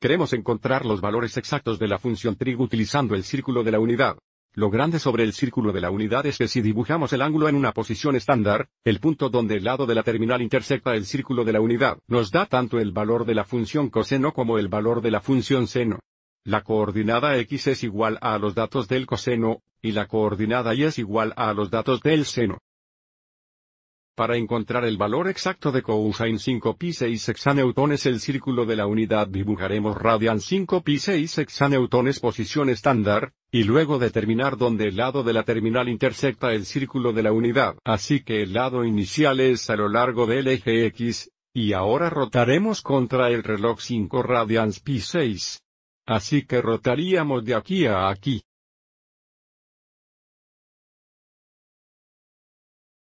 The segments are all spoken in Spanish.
Queremos encontrar los valores exactos de la función trig utilizando el círculo de la unidad. Lo grande sobre el círculo de la unidad es que si dibujamos el ángulo en una posición estándar, el punto donde el lado de la terminal intersecta el círculo de la unidad, nos da tanto el valor de la función coseno como el valor de la función seno. La coordinada x es igual a los datos del coseno, y la coordinada y es igual a los datos del seno. Para encontrar el valor exacto de cosine 5pi6 hexaneutones el círculo de la unidad dibujaremos radian 5pi6 hexaneutones posición estándar, y luego determinar dónde el lado de la terminal intersecta el círculo de la unidad. Así que el lado inicial es a lo largo del eje X, y ahora rotaremos contra el reloj 5 radians pi6. Así que rotaríamos de aquí a aquí.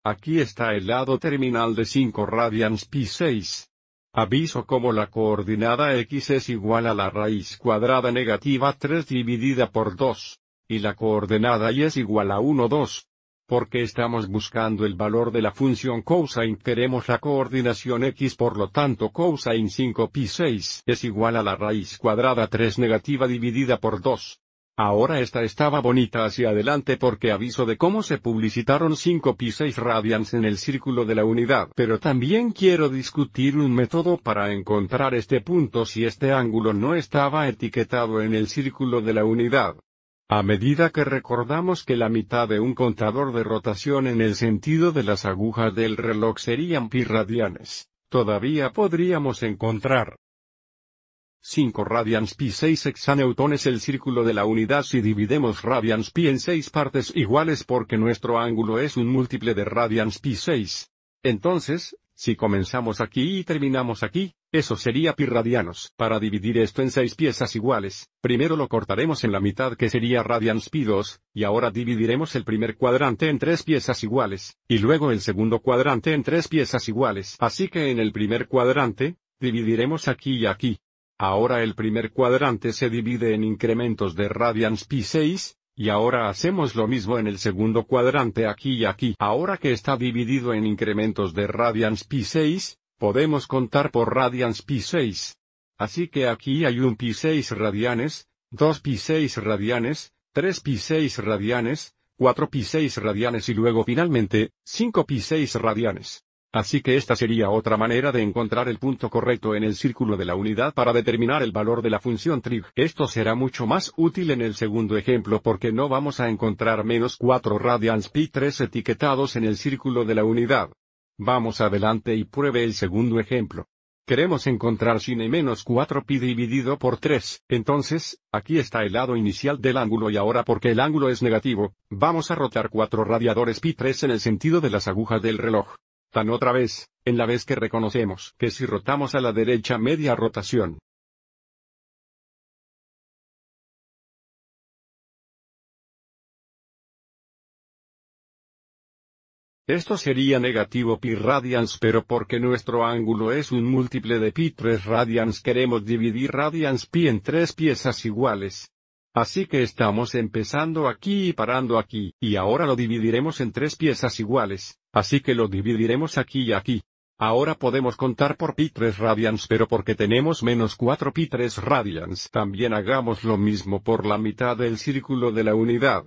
Aquí está el lado terminal de 5 radians pi 6. Aviso como la coordenada x es igual a la raíz cuadrada negativa 3 dividida por 2. Y la coordenada y es igual a 1 2. Porque estamos buscando el valor de la función cosine queremos la coordinación x por lo tanto cosine 5 pi 6 es igual a la raíz cuadrada 3 negativa dividida por 2. Ahora esta estaba bonita hacia adelante porque aviso de cómo se publicitaron 5 pi 6 radians en el círculo de la unidad. Pero también quiero discutir un método para encontrar este punto si este ángulo no estaba etiquetado en el círculo de la unidad. A medida que recordamos que la mitad de un contador de rotación en el sentido de las agujas del reloj serían pi radianes, todavía podríamos encontrar 5 radians pi 6 es el círculo de la unidad si dividimos radians pi en 6 partes iguales porque nuestro ángulo es un múltiple de radians pi 6. Entonces, si comenzamos aquí y terminamos aquí, eso sería pi radianos. Para dividir esto en seis piezas iguales, primero lo cortaremos en la mitad que sería radians pi 2, y ahora dividiremos el primer cuadrante en tres piezas iguales, y luego el segundo cuadrante en tres piezas iguales. Así que en el primer cuadrante, dividiremos aquí y aquí, Ahora el primer cuadrante se divide en incrementos de radians pi 6 y ahora hacemos lo mismo en el segundo cuadrante aquí y aquí. Ahora que está dividido en incrementos de radians pi 6 podemos contar por radians pi 6 Así que aquí hay un pi 6 radianes, 2 pi 6 radianes, 3 pi 6 radianes, 4 pi 6 radianes y luego finalmente, 5 pi 6 radianes. Así que esta sería otra manera de encontrar el punto correcto en el círculo de la unidad para determinar el valor de la función trig. Esto será mucho más útil en el segundo ejemplo porque no vamos a encontrar menos 4 radians pi 3 etiquetados en el círculo de la unidad. Vamos adelante y pruebe el segundo ejemplo. Queremos encontrar sin menos 4 pi dividido por 3, entonces, aquí está el lado inicial del ángulo y ahora porque el ángulo es negativo, vamos a rotar 4 radiadores pi 3 en el sentido de las agujas del reloj. Tan otra vez, en la vez que reconocemos que si rotamos a la derecha media rotación, Esto sería negativo pi radians pero porque nuestro ángulo es un múltiple de pi 3 radians queremos dividir radians pi en tres piezas iguales. Así que estamos empezando aquí y parando aquí, y ahora lo dividiremos en tres piezas iguales. Así que lo dividiremos aquí y aquí. Ahora podemos contar por pi3 radians pero porque tenemos menos 4 pi3 radians también hagamos lo mismo por la mitad del círculo de la unidad.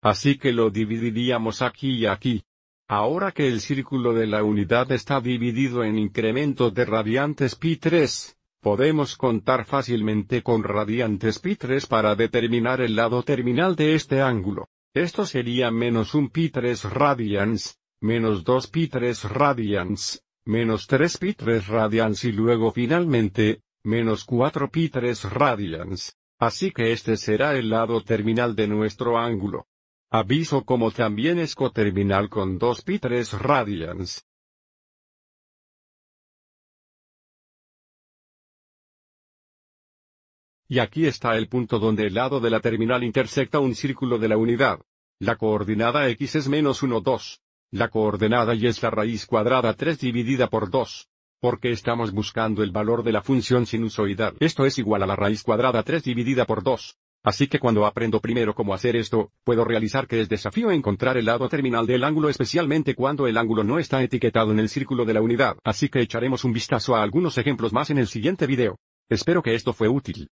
Así que lo dividiríamos aquí y aquí. Ahora que el círculo de la unidad está dividido en incrementos de radiantes pi3, Podemos contar fácilmente con radiantes pi3 para determinar el lado terminal de este ángulo. Esto sería menos 1 pi3 radians, menos 2 pi3 radians, menos 3 pi3 radians y luego finalmente, menos 4 pi3 radians. Así que este será el lado terminal de nuestro ángulo. Aviso como también es coterminal con 2 pi3 radians. Y aquí está el punto donde el lado de la terminal intersecta un círculo de la unidad. La coordenada x es menos 1, 2. La coordenada y es la raíz cuadrada 3 dividida por 2. Porque estamos buscando el valor de la función sinusoidal. Esto es igual a la raíz cuadrada 3 dividida por 2. Así que cuando aprendo primero cómo hacer esto, puedo realizar que es desafío encontrar el lado terminal del ángulo especialmente cuando el ángulo no está etiquetado en el círculo de la unidad. Así que echaremos un vistazo a algunos ejemplos más en el siguiente video. Espero que esto fue útil.